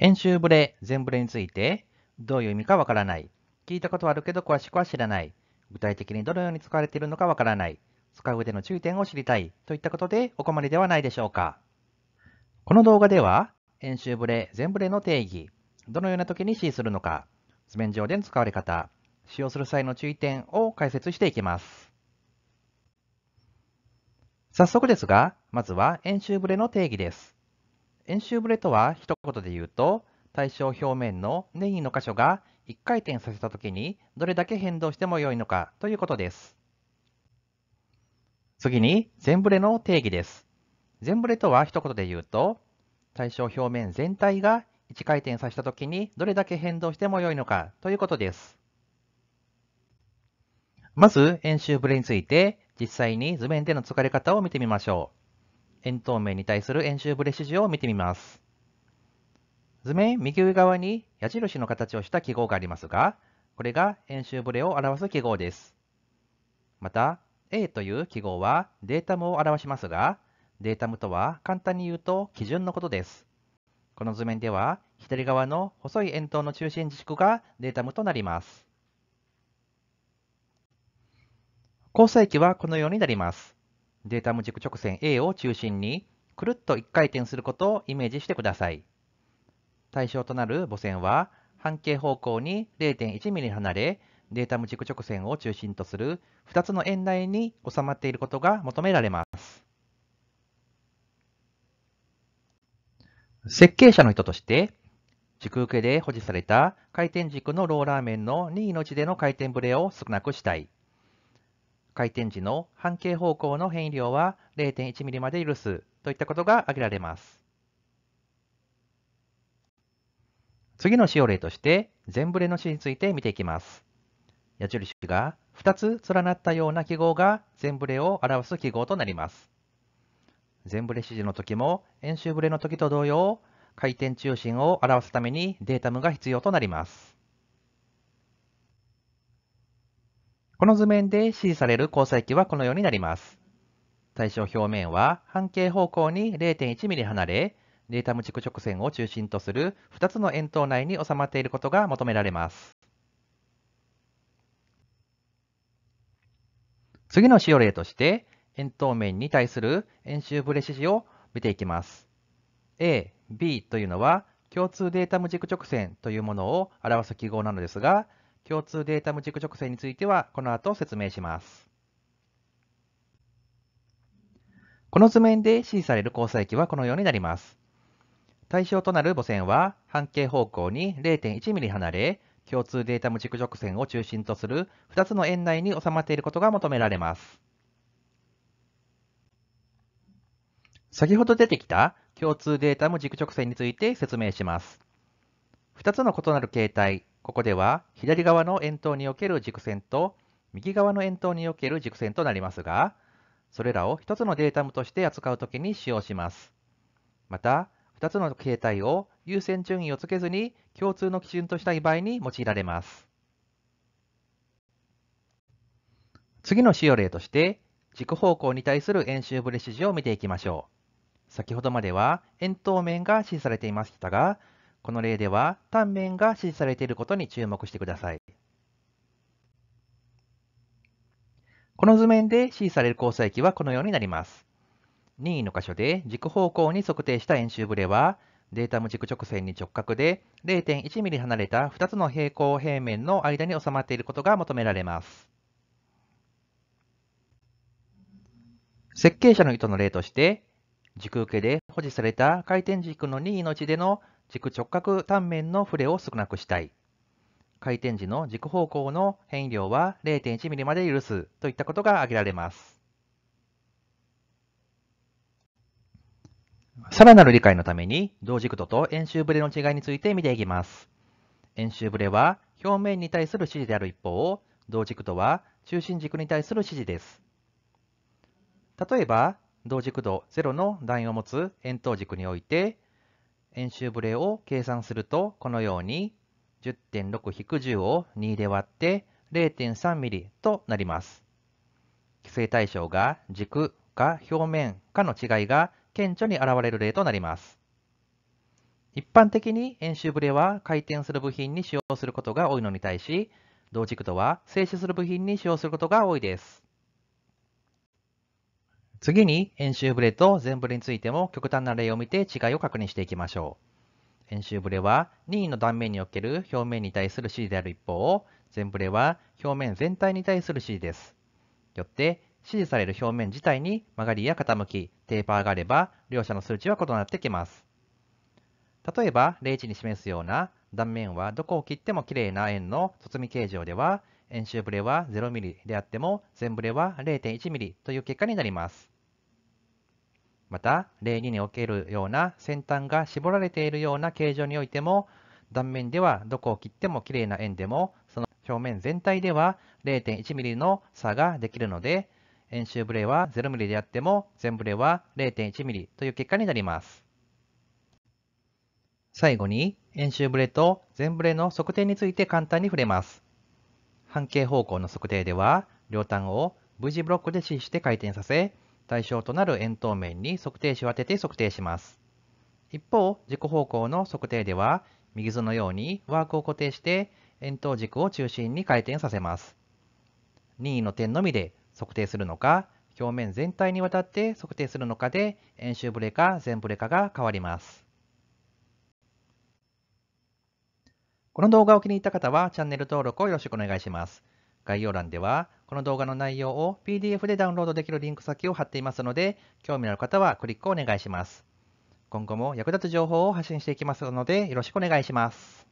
演習ブレ、全ブレについて、どういう意味かわからない。聞いたことはあるけど詳しくは知らない。具体的にどのように使われているのかわからない。使う上での注意点を知りたい。といったことでお困りではないでしょうか。この動画では、演習ブレ、全ブレの定義、どのような時に指示するのか、図面上での使われ方、使用する際の注意点を解説していきます。早速ですが、まずは演習ブレの定義です。円周ブレとは一言で言うと対象表面のネギの箇所が1回転させた時にどれだけ変動しても良いのかということです。次に全ブレの定義です。全ブレとは一言で言うと対象表面全体が1回転させた時にどれだけ変動しても良いのかということです。まず円周ブレについて実際に図面での疲れ方を見てみましょう。円筒面に対する円周ブレ指示を見てみます。図面右上側に矢印の形をした記号がありますが、これが円周ブレを表す記号です。また、A という記号はデータムを表しますが、データムとは簡単に言うと基準のことです。この図面では左側の細い円筒の中心軸がデータムとなります。交差域はこのようになります。データ無軸直線 A を中心にくるっと1回転することをイメージしてください。対象となる母線は半径方向に 0.1mm 離れデータ無軸直線を中心とする2つの円内に収まっていることが求められます。設計者の人として軸受けで保持された回転軸のローラー面の任意の位置での回転ブレを少なくしたい。回転時の半径方向の変異量は 0.1mm まで許すといったことが挙げられます。次の使用例として全ブレの詞について見ていきます。矢印が2つ連なったような記号が全ブレを表す記号となります。全ブレ指示の時も円周ブレの時と同様回転中心を表すためにデータムが必要となります。この図面で指示される交際器はこのようになります。対象表面は半径方向に 0.1mm 離れ、データ無軸直線を中心とする2つの円筒内に収まっていることが求められます。次の使用例として、円筒面に対する円周ブレ指示を見ていきます。A、B というのは共通データ無軸直線というものを表す記号なのですが、共通データ無軸直線についてはこの後説明します。この図面で指示される交差域はこのようになります。対象となる母線は半径方向に 0.1mm 離れ、共通データ無軸直線を中心とする2つの円内に収まっていることが求められます。先ほど出てきた共通データ無軸直線について説明します。2つの異なる形態、ここでは左側の円筒における軸線と右側の円筒における軸線となりますが、それらを一つのデータムとして扱うときに使用します。また、2つの形態を優先順位をつけずに共通の基準としたい場合に用いられます。次の使用例として、軸方向に対する円周ブレ指示を見ていきましょう。先ほどまでは円筒面が指示されていましたが、この例では、単面が指示されていることに注目してください。この図面で指示される交際期はこのようになります。任意の箇所で軸方向に測定した円周ブレは、データ無軸直線に直角で 0.1mm 離れた2つの平行平面の間に収まっていることが求められます。設計者の意図の例として、軸受けで保持された回転軸の任意の位置での軸直角単面のフれを少なくしたい。回転時の軸方向の変異量は 0.1mm まで許すといったことが挙げられます。さらなる理解のために、同軸度と円周ブレの違いについて見ていきます。円周ブレは表面に対する指示である一方、同軸度は中心軸に対する指示です。例えば、同軸度0の段位を持つ円筒軸において、円周ブレを計算すると、このように10.6-10を2で割って 0.3mm となります。規制対象が軸か表面かの違いが顕著に現れる例となります。一般的に円周ブレは回転する部品に使用することが多いのに対し、同軸とは静止する部品に使用することが多いです。次に演習ブレと全ブレについても極端な例を見て違いを確認していきましょう。演習ブレは任意の断面における表面に対する指示である一方、全ブレは表面全体に対する指示です。よって指示される表面自体に曲がりや傾き、テーパーがあれば両者の数値は異なってきます。例えば例値に示すような断面はどこを切っても綺麗な円の包み形状では円周ブレは 0mm であっても全ブレは 0.1mm という結果になります。また、例2におけるような先端が絞られているような形状においても、断面ではどこを切っても綺麗な円でも、その表面全体では 0.1mm の差ができるので、円周ブレは 0mm であっても、全ブレは 0.1mm という結果になります。最後に、円周ブレと全ブレの測定について簡単に触れます。半径方向の測定では、両端を V 字ブロックで指示して回転させ、対象となる円筒面に測定子を当てて測定します。一方、軸方向の測定では、右図のようにワークを固定して円筒軸を中心に回転させます。任意の点のみで測定するのか、表面全体にわたって測定するのかで円周ブレか全ブレかが変わります。この動画を気に入った方はチャンネル登録をよろしくお願いします。概要欄では、この動画の内容を PDF でダウンロードできるリンク先を貼っていますので、興味のある方はクリックをお願いします。今後も役立つ情報を発信していきますので、よろしくお願いします。